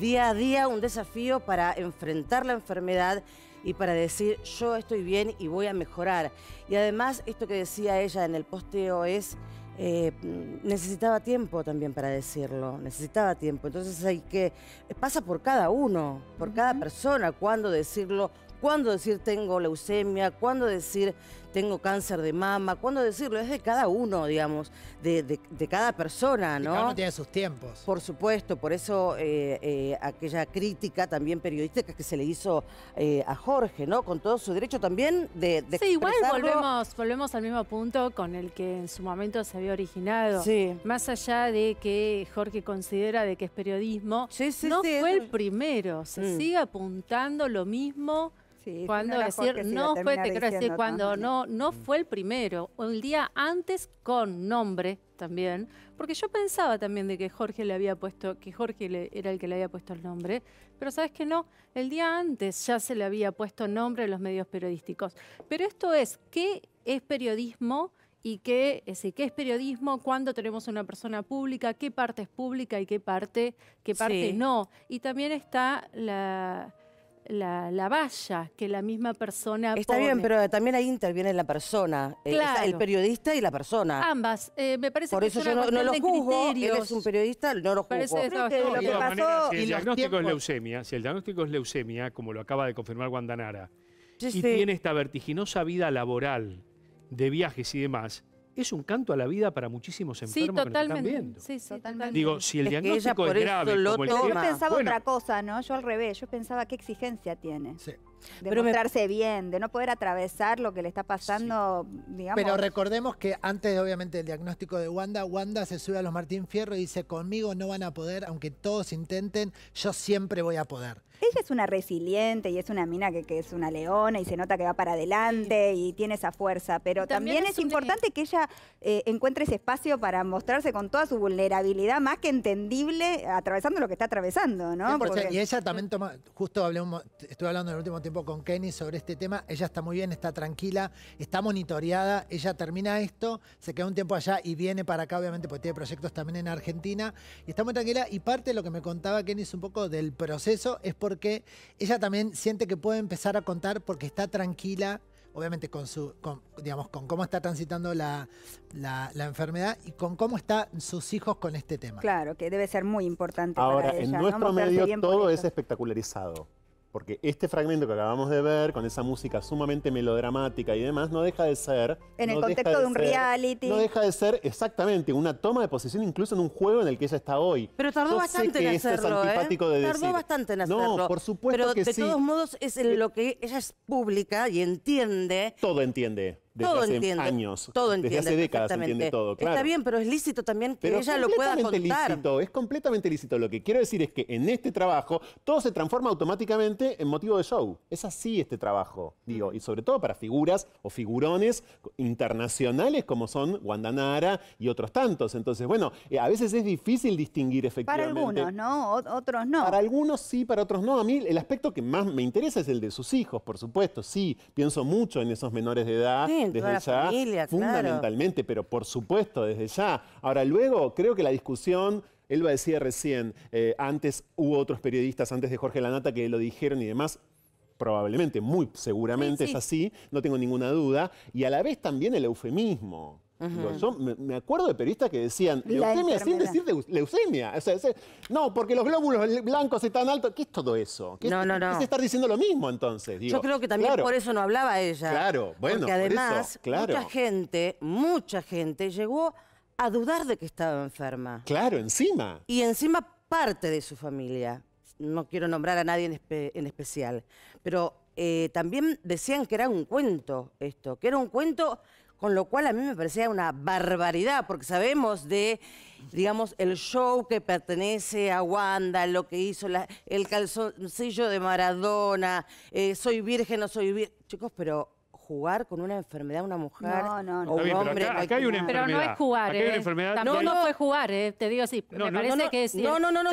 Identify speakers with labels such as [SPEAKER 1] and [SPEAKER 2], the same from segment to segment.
[SPEAKER 1] Día a día un desafío para enfrentar la enfermedad y para decir yo estoy bien y voy a mejorar. Y además esto que decía ella en el posteo es, eh, necesitaba tiempo también para decirlo, necesitaba tiempo. Entonces hay que, pasa por cada uno, por cada persona, cuándo decirlo, cuándo decir tengo leucemia, cuándo decir tengo cáncer de mama, cuándo decirlo, es de cada uno, digamos, de, cada persona, ¿no? cada uno tiene sus tiempos. Por supuesto, por eso eh, eh, aquella crítica también periodística que se le hizo eh, a Jorge, ¿no? Con todo su derecho también de... de sí, igual volvemos,
[SPEAKER 2] volvemos al mismo punto con el que en su momento se había originado. Sí. Más allá de que Jorge considera de que es periodismo, no fue el primero, se mm. sigue apuntando lo mismo cuando no decir, no fue, decir, cuando no, no fue el primero, el día antes con nombre también, porque yo pensaba también de que Jorge le había puesto, que Jorge era el que le había puesto el nombre, pero sabes que no, el día antes ya se le había puesto nombre a los medios periodísticos. Pero esto es, ¿qué es periodismo? y qué, es, qué es periodismo, cuando tenemos una persona pública, qué parte es pública y qué parte, qué parte no. Y también está la, la, valla que la misma persona Está bien,
[SPEAKER 1] pero también ahí interviene la persona, eh, el periodista y la persona.
[SPEAKER 2] Ambas, eh, me parece Por eso yo no, lo juzgo, él es un
[SPEAKER 1] periodista, no lo juzgo. si el diagnóstico es
[SPEAKER 2] leucemia, es leucemia, como lo acaba de confirmar Guandanara, y tiene esta vertiginosa vida laboral de viajes y demás, es un canto a la vida para muchísimos enfermos que están viendo.
[SPEAKER 3] Sí, totalmente. Digo, si el diagnóstico es grave, como yo pensaba otra cosa, ¿no? Yo al revés, yo pensaba qué exigencia tiene. Sí de mostrarse bien, de no poder atravesar lo que le está pasando, Pero
[SPEAKER 4] recordemos que antes, obviamente, del diagnóstico de Wanda, Wanda se sube a los Martín Fierro y dice, conmigo no van a poder, aunque todos intenten, yo siempre voy a poder.
[SPEAKER 3] Ella es una resiliente y es una mina que, es una leona y se nota que va para adelante y tiene esa fuerza, pero también, es, importante que ella eh, encuentre ese espacio para mostrarse con toda su vulnerabilidad, más que entendible, atravesando lo que está atravesando, ¿no? Y ella también
[SPEAKER 4] toma, justo hablé estuve hablando en el último tiempo con Kenny sobre este tema. Ella está muy bien, está tranquila, está monitoreada. Ella termina esto, se queda un tiempo allá y viene para acá, obviamente, porque tiene proyectos también en Argentina. Y está muy tranquila. Y parte de lo que me contaba Kenny es un poco del proceso, es porque ella también siente que puede empezar a contar porque está tranquila obviamente con su, con, digamos, con cómo está transitando la, la, enfermedad y con cómo están sus hijos con este tema.
[SPEAKER 3] Claro, que debe ser muy importante. Ahora, en nuestro medio
[SPEAKER 5] todo es espectacularizado. Porque este fragmento que acabamos de ver, con esa música sumamente melodramática y demás, no deja de ser... En el contexto de, un reality. No deja de ser exactamente una toma de posición incluso en un juego en el que ella está hoy. Pero tardó bastante que en este hacerlo. Es antipático ¿eh? tardó bastante
[SPEAKER 1] en hacerlo. No, por supuesto Pero de todos modos es eh, lo que ella es pública y
[SPEAKER 5] entiende. Todo entiende desde hace años, todo entiende, desde hace décadas entiende todo. Está
[SPEAKER 1] bien, pero es lícito también que ella lo pueda contar.
[SPEAKER 5] Lícito, es completamente lícito. Lo que quiero decir es que en este trabajo todo se transforma automáticamente en motivo de show. Es así este trabajo, digo, y sobre todo para figuras o figurones internacionales como son Guandanara y otros tantos. Entonces, bueno, eh, a veces es difícil distinguir efectivamente. Para algunos, ¿no? otros no. Para algunos sí, para otros no. A mí el aspecto que más me interesa es el de sus hijos, por supuesto. Sí, pienso mucho en esos menores de edad. Sí desde ya, fundamentalmente, pero por supuesto, desde ya. Ahora, luego, creo que la discusión él Elba decía recién, eh, antes hubo otros periodistas, antes de Jorge Lanata, que lo dijeron y demás. Probablemente, muy seguramente es así, no tengo ninguna duda. Y a la vez también el eufemismo. Yo me, acuerdo de periodistas que decían leucemia sin decir leucemia. no, porque los glóbulos blancos están altos. ¿Qué es todo eso? no, no, no. estar diciendo lo mismo entonces? Yo creo que también por eso no
[SPEAKER 1] hablaba ella. Claro, bueno. Porque además, mucha gente, mucha gente llegó a dudar de que estaba enferma.
[SPEAKER 5] Claro, encima.
[SPEAKER 1] Y encima parte de su familia. No quiero nombrar a nadie en, especial. Pero eh, también decían que era un cuento esto, que era un cuento con lo cual a mí me parecía una barbaridad, porque sabemos de, digamos, el show que pertenece a Wanda, lo que hizo el calzoncillo de Maradona, eh, soy virgen, no soy virgen. Chicos, pero jugar con una enfermedad una mujer o un hombre. hay una pero no es jugar. eh. No, no no,
[SPEAKER 2] fue jugar, eh, te digo así. me parece que sí. No, no, no, no no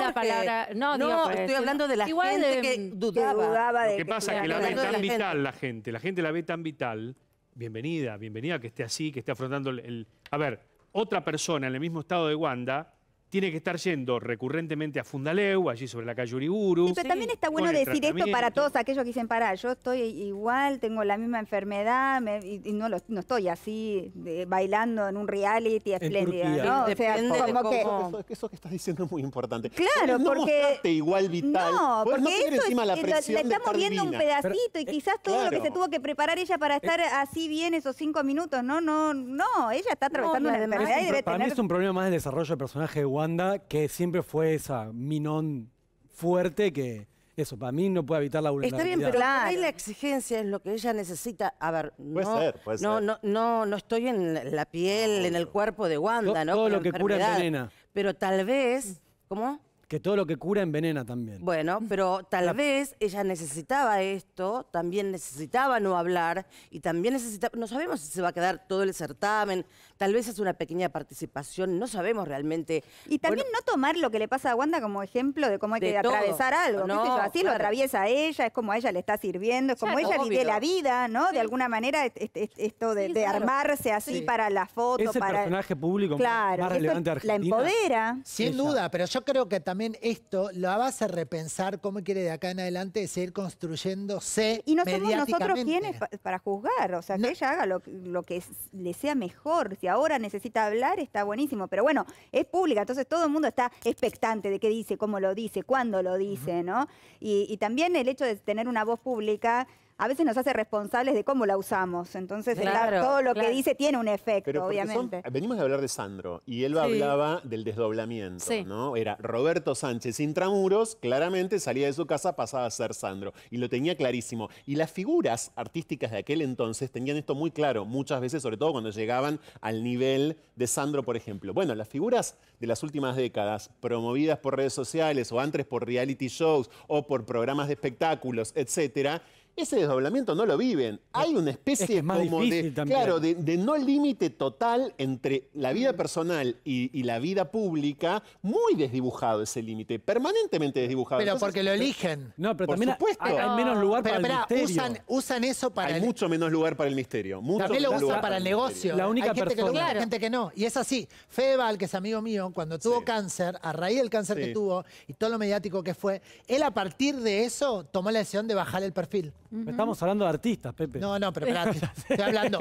[SPEAKER 2] la palabra. No, no estoy pues, hablando de la gente que dudaba. no de Lo que, no pasa que la ve tan vital no la gente. La gente la ve tan vital bienvenida, bienvenida que esté así, que esté afrontando el... A ver, otra persona en el mismo estado de Wanda tiene que estar yendo recurrentemente a Fundaleu, allí sobre la calle Uriburu. pero también está bueno decir esto para todos
[SPEAKER 3] aquellos que dicen, para, yo estoy igual, tengo la misma enfermedad y, no, estoy así bailando en un reality espléndido, ¿no? O sea, como que...
[SPEAKER 5] Eso, que estás diciendo es muy importante. Claro, no porque... igual vital. No, porque la le estamos viendo un pedacito y eh, quizás todo lo que se tuvo
[SPEAKER 3] que preparar ella para eh, estar así bien esos cinco minutos, no, no, no, ella está atravesando una enfermedad y debe para mí es
[SPEAKER 4] un problema más de desarrollo del personaje Wanda, que siempre fue esa minón fuerte que, eso, para mí no puede evitar la vulnerabilidad. Está bien, pero ahí
[SPEAKER 1] la exigencia es lo que ella necesita. A ver, no, no, no, no, estoy en la piel, ah, en el cuerpo de Wanda, ¿no? Todo lo que cura Pero tal vez, ¿cómo?
[SPEAKER 4] que todo lo que cura envenena también.
[SPEAKER 1] Bueno, mm. pero tal vez ella necesitaba esto, también necesitaba no hablar y también necesitaba, no sabemos si se va a quedar todo el certamen, tal vez es una pequeña participación, no sabemos realmente. Y también no tomar lo que le pasa a Wanda como ejemplo
[SPEAKER 3] de cómo hay que atravesar algo, no, así lo atraviesa ella, es como a ella le está sirviendo, es como ella vive la vida, ¿no? De alguna manera esto de, armarse así para la foto. Es el personaje
[SPEAKER 4] público más relevante La empodera. Sin duda, pero yo creo que también esto lo vas a repensar cómo quiere de acá en adelante seguir construyéndose. Y no somos nosotros quienes
[SPEAKER 3] para juzgar, o sea, que ella haga lo, que le sea mejor. Si ahora necesita hablar, está buenísimo. Pero bueno, es pública, entonces todo el mundo está expectante de qué dice, cómo lo dice, cuándo lo dice, ¿no? y también el hecho de tener una voz pública a veces nos hace responsables de cómo la usamos. Entonces, todo lo que dice tiene un efecto, obviamente. Eh,
[SPEAKER 5] venimos de hablar de Sandro y él hablaba del desdoblamiento, ¿no? Era Roberto Sánchez intramuros, claramente salía de su casa, pasaba a ser Sandro. Y lo tenía clarísimo. Y las figuras artísticas de aquel entonces tenían esto muy claro, muchas veces, sobre todo cuando llegaban al nivel de Sandro, por ejemplo. Bueno, las figuras de las últimas décadas, promovidas por redes sociales o antes por reality shows o por programas de espectáculos, etcétera, ese desdoblamiento no lo viven. Hay una especie de, claro, de, no límite total entre la vida personal y, la vida pública, muy desdibujado ese límite, permanentemente desdibujado. Pero porque lo eh, eligen. No, pero por supuesto. Hay, menos lugar para el misterio. Usan, eso para Hay mucho menos lugar para el misterio. también lo usa para, el negocio. La única hay gente persona. Que lo,
[SPEAKER 4] gente que no. Y es así. Febal, que es amigo mío, cuando tuvo cáncer, a raíz del cáncer que tuvo y todo lo mediático que fue, él a partir de eso tomó la decisión de bajar el perfil estamos hablando de artistas, Pepe. No, no, pero espérate. estoy hablando,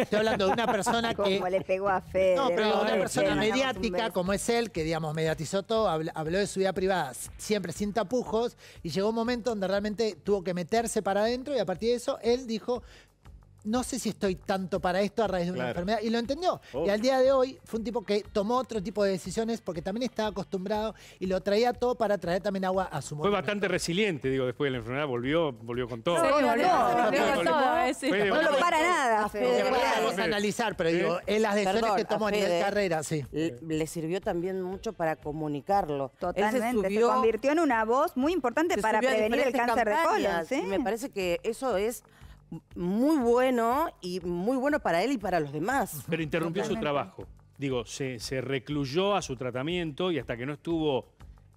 [SPEAKER 4] de una persona que. Como le
[SPEAKER 3] pegó a fe No, pero una persona mediática
[SPEAKER 4] como es él, que digamos, mediatizó todo, habló de su vida privada siempre sin tapujos, y llegó un momento donde realmente tuvo que meterse para adentro, y a partir de eso él dijo: no sé si estoy tanto para esto a raíz de una enfermedad. Y lo entendió. Y al día de hoy fue un tipo que tomó otro tipo de decisiones porque también estaba acostumbrado y lo traía todo para traer también agua
[SPEAKER 2] a su Fue bastante resiliente, digo, después de la enfermedad, volvió, volvió con todo. Sí, volvió,
[SPEAKER 4] No lo para nada, Vamos a analizar, pero digo, en las decisiones que tomó a nivel carrera,
[SPEAKER 1] sí. Le sirvió también mucho para comunicarlo. Totalmente, se, convirtió
[SPEAKER 3] en una voz muy
[SPEAKER 1] importante para prevenir el cáncer de colon.
[SPEAKER 3] Me parece que eso es
[SPEAKER 1] muy bueno y muy bueno para él y para los demás. Pero interrumpió su trabajo.
[SPEAKER 2] Digo, se, recluyó a su tratamiento y hasta que no estuvo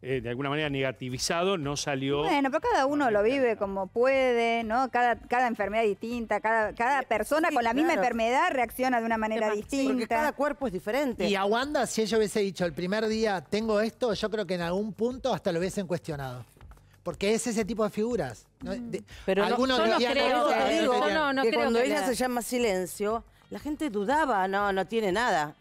[SPEAKER 2] eh, de alguna manera negativizado, no salió. Bueno,
[SPEAKER 3] pero cada uno lo vive como puede, ¿no? Cada, cada enfermedad distinta, cada, cada persona con la misma enfermedad reacciona de una manera distinta. Porque cada cuerpo es diferente. Y
[SPEAKER 4] a Wanda, si ella hubiese dicho el primer día, tengo esto, yo creo que en algún punto hasta lo hubiesen cuestionado porque es ese tipo de figuras.
[SPEAKER 2] Pero algunos
[SPEAKER 1] cuando ella se llama Silencio, la gente dudaba, no, no tiene nada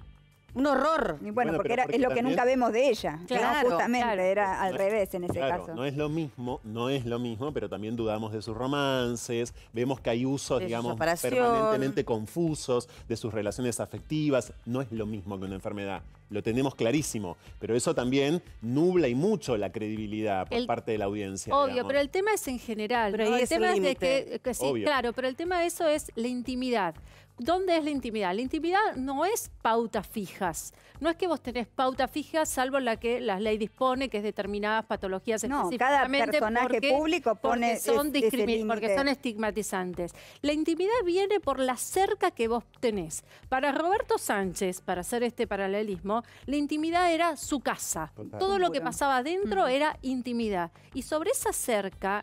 [SPEAKER 1] un
[SPEAKER 3] horror. bueno, porque, es lo que nunca vemos de ella. Claro, ¿no? Justamente, era al revés en ese caso. No
[SPEAKER 5] es lo mismo, no es lo mismo, pero también dudamos de sus romances, vemos que hay usos, digamos, permanentemente confusos de sus relaciones afectivas. No es lo mismo que una enfermedad. Lo tenemos clarísimo, pero eso también nubla y mucho la credibilidad por parte de la audiencia. Obvio, pero el
[SPEAKER 2] tema es en general. Pero el tema es de sí, claro, pero el tema de eso es la intimidad. ¿Dónde es la intimidad? La intimidad no es pautas fijas. No es que vos tenés pautas fijas, salvo la que la ley dispone, que es determinadas patologías específicamente. No, cada personaje porque, público pone son, es, porque son estigmatizantes. La intimidad viene por la cerca que vos tenés. Para Roberto Sánchez, para hacer este paralelismo, la intimidad era su casa. Todo lo que pasaba adentro mm. era intimidad. Y sobre esa cerca